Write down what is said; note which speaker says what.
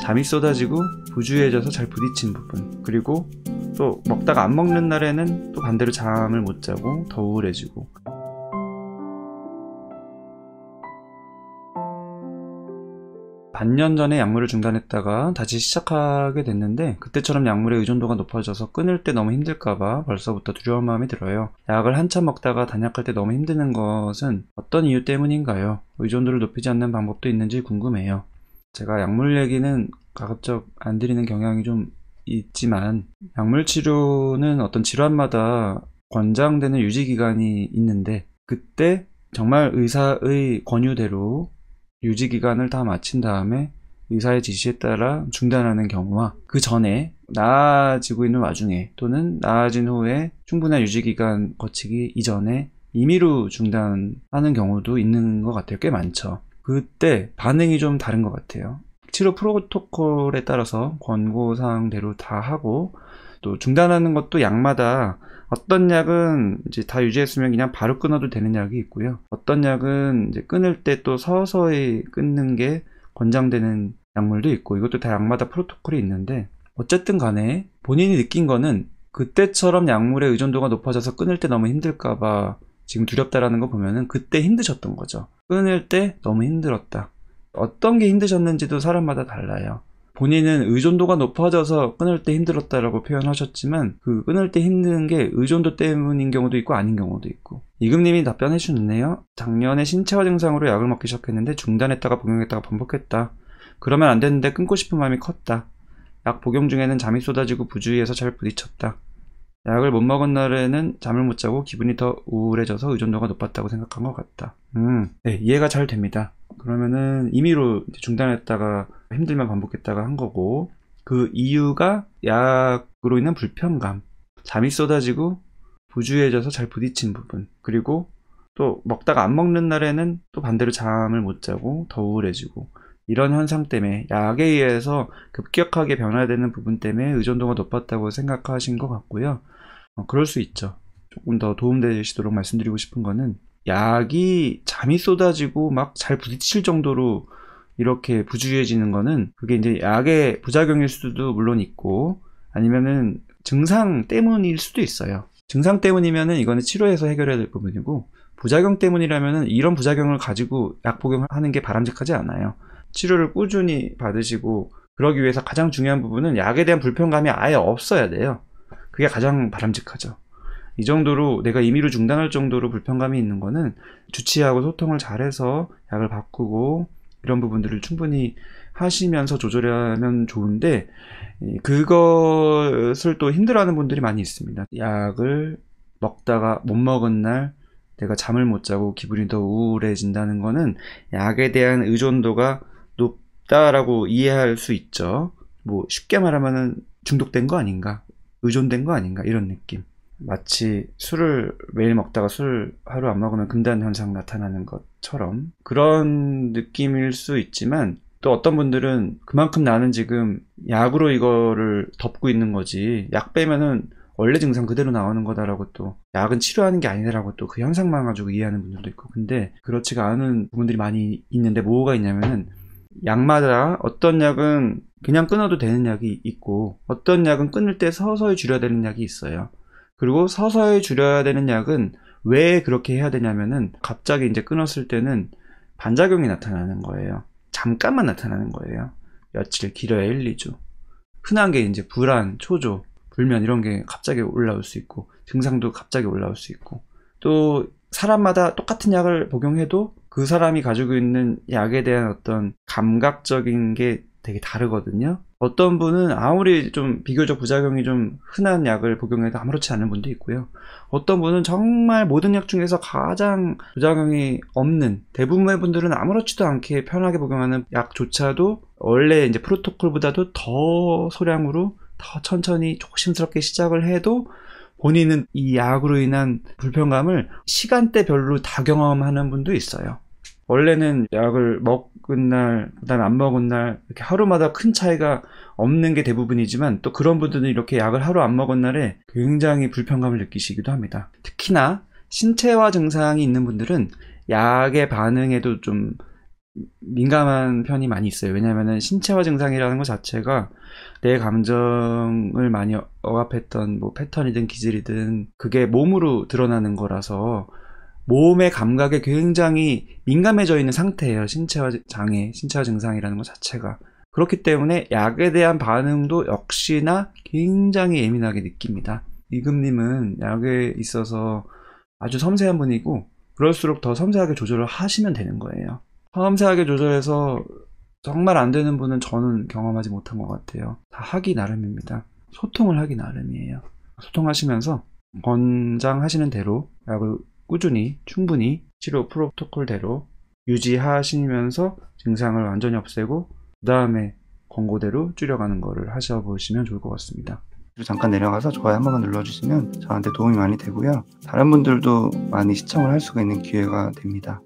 Speaker 1: 잠이 쏟아지고 부주의해져서 잘 부딪힌 부분 그리고 또 먹다가 안 먹는 날에는 또 반대로 잠을 못 자고 더 우울해지고 반년 전에 약물을 중단했다가 다시 시작하게 됐는데 그때처럼 약물의 의존도가 높아져서 끊을 때 너무 힘들까봐 벌써부터 두려운 마음이 들어요. 약을 한참 먹다가 단약할 때 너무 힘드는 것은 어떤 이유 때문인가요? 의존도를 높이지 않는 방법도 있는지 궁금해요. 제가 약물 얘기는 가급적 안 드리는 경향이 좀 있지만 약물 치료는 어떤 질환마다 권장되는 유지 기간이 있는데 그때 정말 의사의 권유대로 유지 기간을 다 마친 다음에 의사의 지시에 따라 중단하는 경우와 그 전에 나아지고 있는 와중에 또는 나아진 후에 충분한 유지 기간 거치기 이전에 임의로 중단하는 경우도 있는 것 같아요. 꽤 많죠. 그때 반응이 좀 다른 것 같아요. 치료 프로토콜에 따라서 권고사항대로 다 하고 또 중단하는 것도 약마다 어떤 약은 이제 다 유지했으면 그냥 바로 끊어도 되는 약이 있고요. 어떤 약은 이제 끊을 때 또 서서히 끊는 게 권장되는 약물도 있고 이것도 다 약마다 프로토콜이 있는데 어쨌든 간에 본인이 느낀 거는 그때처럼 약물의 의존도가 높아져서 끊을 때 너무 힘들까봐 지금 두렵다라는 거 보면은 그때 힘드셨던 거죠. 끊을 때 너무 힘들었다. 어떤 게 힘드셨는지도 사람마다 달라요. 본인은 의존도가 높아져서 끊을 때 힘들었다라고 표현하셨지만 그 끊을 때 힘든 게 의존도 때문인 경우도 있고 아닌 경우도 있고 이금님이 답변해 주셨네요. 작년에 신체화 증상으로 약을 먹기 시작했는데 중단했다가 복용했다가 반복했다. 그러면 안 되는데 끊고 싶은 마음이 컸다. 약 복용 중에는 잠이 쏟아지고 부주의해서 잘 부딪혔다. 약을 못 먹은 날에는 잠을 못 자고 기분이 더 우울해져서 의존도가 높았다고 생각한 것 같다. 음, 네, 이해가 잘 됩니다. 그러면은 임의로 중단했다가 힘들면 반복했다가 한 거고 그 이유가 약으로 인한 불편감, 잠이 쏟아지고 부주해져서 의잘 부딪힌 부분 그리고 또 먹다가 안 먹는 날에는 또 반대로 잠을 못 자고 더 우울해지고 이런 현상 때문에 약에 의해서 급격하게 변화되는 부분 때문에 의존도가 높았다고 생각하신 것 같고요. 어, 그럴 수 있죠. 조금 더 도움되시도록 말씀드리고 싶은 거는 약이 잠이 쏟아지고 막 잘 부딪힐 정도로 이렇게 부주의해지는 거는 그게 이제 약의 부작용일 수도 물론 있고 아니면은 증상 때문일 수도 있어요. 증상 때문이면은 이거는 치료해서 해결해야 될 부분이고 부작용 때문이라면은 이런 부작용을 가지고 약 복용하는 게 바람직하지 않아요. 치료를 꾸준히 받으시고 그러기 위해서 가장 중요한 부분은 약에 대한 불편감이 아예 없어야 돼요. 그게 가장 바람직하죠. 이 정도로 내가 임의로 중단할 정도로 불편감이 있는 거는 주치의하고 소통을 잘해서 약을 바꾸고 이런 부분들을 충분히 하시면서 조절하면 좋은데 그것을 또 힘들어하는 분들이 많이 있습니다. 약을 먹다가 못 먹은 날 내가 잠을 못 자고 기분이 더 우울해진다는 거는 약에 대한 의존도가 있다라고 이해할 수 있죠. 뭐 쉽게 말하면 중독된 거 아닌가, 의존된 거 아닌가 이런 느낌. 마치 술을 매일 먹다가 술 하루 안 먹으면 금단 현상 나타나는 것처럼 그런 느낌일 수 있지만 또 어떤 분들은 그만큼 나는 지금 약으로 이거를 덮고 있는 거지 약 빼면은 원래 증상 그대로 나오는 거다라고 또 약은 치료하는 게 아니라고 또 그 현상만 가지고 이해하는 분들도 있고 근데 그렇지가 않은 부분들이 많이 있는데 뭐가 있냐면은 약마다 어떤 약은 그냥 끊어도 되는 약이 있고 어떤 약은 끊을 때 서서히 줄여야 되는 약이 있어요. 그리고 서서히 줄여야 되는 약은 왜 그렇게 해야 되냐면은 갑자기 이제 끊었을 때는 반작용이 나타나는 거예요. 잠깐만 나타나는 거예요. 며칠 길어야 1, 2주. 흔한 게 이제 불안, 초조, 불면 이런 게 갑자기 올라올 수 있고 증상도 갑자기 올라올 수 있고 또 사람마다 똑같은 약을 복용해도 그 사람이 가지고 있는 약에 대한 어떤 감각적인 게 되게 다르거든요. 어떤 분은 아무리 좀 비교적 부작용이 좀 흔한 약을 복용해도 아무렇지 않은 분도 있고요. 어떤 분은 정말 모든 약 중에서 가장 부작용이 없는 대부분의 분들은 아무렇지도 않게 편하게 복용하는 약조차도 원래 이제 프로토콜보다도 더 소량으로 더 천천히 조심스럽게 시작을 해도 본인은 이 약으로 인한 불편감을 시간대별로 다 경험하는 분도 있어요. 원래는 약을 먹은 날, 그다음 안 먹은 날 이렇게 하루마다 큰 차이가 없는 게 대부분이지만 또 그런 분들은 이렇게 약을 하루 안 먹은 날에 굉장히 불편감을 느끼시기도 합니다. 특히나 신체화 증상이 있는 분들은 약의 반응에도 좀 민감한 편이 많이 있어요. 왜냐하면 신체화 증상이라는 것 자체가 내 감정을 많이 억압했던 뭐 패턴이든 기질이든 그게 몸으로 드러나는 거라서 몸의 감각에 굉장히 민감해져 있는 상태예요. 신체화 장애, 신체화 증상이라는 것 자체가. 그렇기 때문에 약에 대한 반응도 역시나 굉장히 예민하게 느낍니다. 이금님은 약에 있어서 아주 섬세한 분이고 그럴수록 더 섬세하게 조절을 하시면 되는 거예요. 섬세하게 조절해서 정말 안 되는 분은 저는 경험하지 못한 것 같아요. 다 하기 나름입니다. 소통을 하기 나름이에요. 소통하시면서 권장하시는 대로 약을 꾸준히 충분히 치료 프로토콜대로 유지하시면서 증상을 완전히 없애고 그 다음에 권고대로 줄여가는 거를 하셔보시면 좋을 것 같습니다. 잠깐 내려가서 좋아요 한 번만 눌러주시면 저한테 도움이 많이 되고요. 다른 분들도 많이 시청을 할 수가 있는 기회가 됩니다.